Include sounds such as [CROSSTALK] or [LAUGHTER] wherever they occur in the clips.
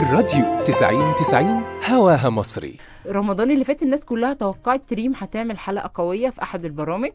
الراديو 90 90 هواها مصري رمضان اللي فات الناس كلها توقعت ريم هتعمل حلقه قويه في احد البرامج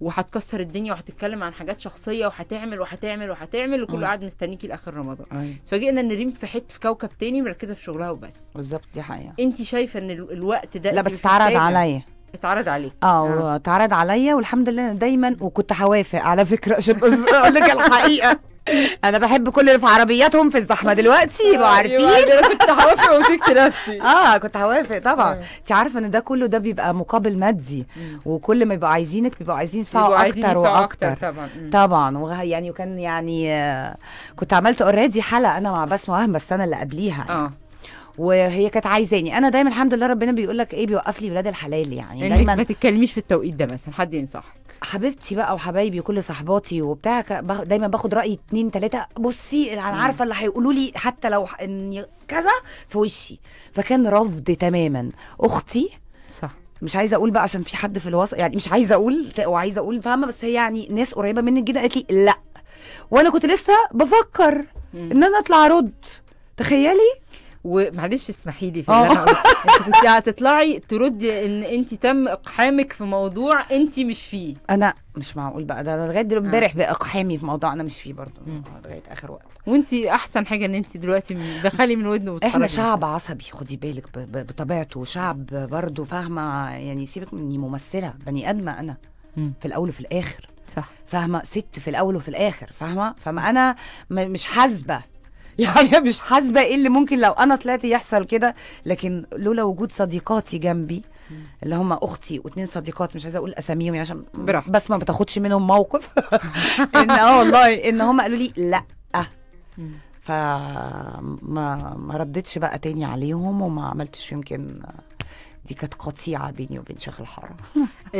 وهتكسر الدنيا وهتتكلم عن حاجات شخصيه وهتعمل وهتعمل وهتعمل وكله قاعد مستنيكي لاخر رمضان اتفاجئنا أيوة. ان ريم في حته في كوكب تاني مركزه في شغلها وبس بالظبط دي حقيقه انت شايفه ان الوقت ده لا بس اتعرض عليا اتعرض عليك اه, آه. اتعرض عليا والحمد لله انا دايما وكنت هوافق على فكره عشان بس اقول لك الحقيقه [LAUGHS] [LAUGHS] انا بحب كل اللي في عربياتهم في الزحمه دلوقتي يبقوا أيوة، أيوة، عارفين أيوة، انا كنت هوافق ومسكت نفسي [LAUGHS] اه كنت هوافق طبعا آه. انت عارفه ان ده كله ده بيبقى مقابل مادي وكل ما يبقوا عايزينك بيبقوا عايزين يدفعوا اكتر واكتر طبعا طبعا ويعني وكان يعني آه، كنت عملت اوريدي حلقه انا مع بسمه وهم السنه اللي قبليها اه وهي كانت عايزاني انا دايما الحمد لله ربنا بيقول لك ايه بيوقف لي ولاد الحلال يعني دايما ما تتكلميش في التوقيت ده مثلا حد ينصحك حبيبتي بقى وحبايبي وكل صحباتي وبتاع دايما باخد راي اتنين تلاته بصي انا عارفه اللي هيقولوا لي حتى لو اني كذا في وشي فكان رفض تماما اختي صح مش عايزه اقول بقى عشان في حد في الوسط يعني مش عايزه اقول وعايزه اقول فاهمه بس هي يعني ناس قريبه مني جدا قالت لي لا وانا كنت لسه بفكر ان انا اطلع ارد تخيلي ومعلش اسمحي لي في آه. اللي انا انت كنت هتطلعي تردي ان انت تم اقحامك في موضوع انت مش فيه انا مش معقول بقى ده انا لغايه دلوقتي آه. امبارح بقى اقحامي في موضوع انا مش فيه برضه لغايه اخر وقت وانت احسن حاجه ان انت دلوقتي دخلي من ودنه احنا شعب عصبي خدي بالك بطبيعته شعب برضه فاهمه يعني سيبك مني ممثله بني ادمه انا مم. في الاول وفي الاخر صح فاهمه ست في الاول وفي الاخر فاهمه فما انا مش حاسبه [LAUGHS] يعني مش حاسبه ايه اللي ممكن لو انا طلعت يحصل كده لكن لولا وجود صديقاتي جنبي اللي هم اختي واتنين صديقات مش عايزه اقول اساميهم يعني عشان بس ما بتاخدش منهم موقف [LAUGHS] [LAUGHS] ان اه والله ان هم قالوا لي لا فما ما ردتش بقى تاني عليهم وما عملتش يمكن دي كانت قطيعه بيني وبين شيخ الحاره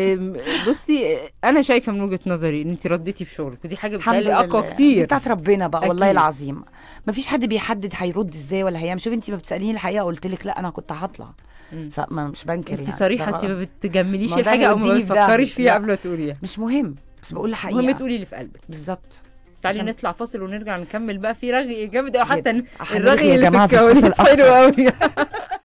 [LAUGHS] بصي انا شايفه من وجهه نظري ان انت رديتي بشغلك ودي حاجه بتقلي اقوى كتير دي بتاعت ربنا بقى أكيد. والله العظيم مفيش حد بيحدد هيرد ازاي ولا هيعمل شوفي انت ما بتساليني الحقيقه قلت لك لا انا كنت هطلع فما مش بنكر انت يعني. صريحه انت ما بتجمليش الحاجه او ما بتفكريش فيها قبل ما تقوليها مش مهم بس بقول الحقيقه مهم تقولي اللي في قلبك بالظبط تعالي عشان... نطلع فاصل ونرجع نكمل بقى في رغي جامد قوي حتى الرغي اللي في الكواليس حلو قوي [LAUGHS]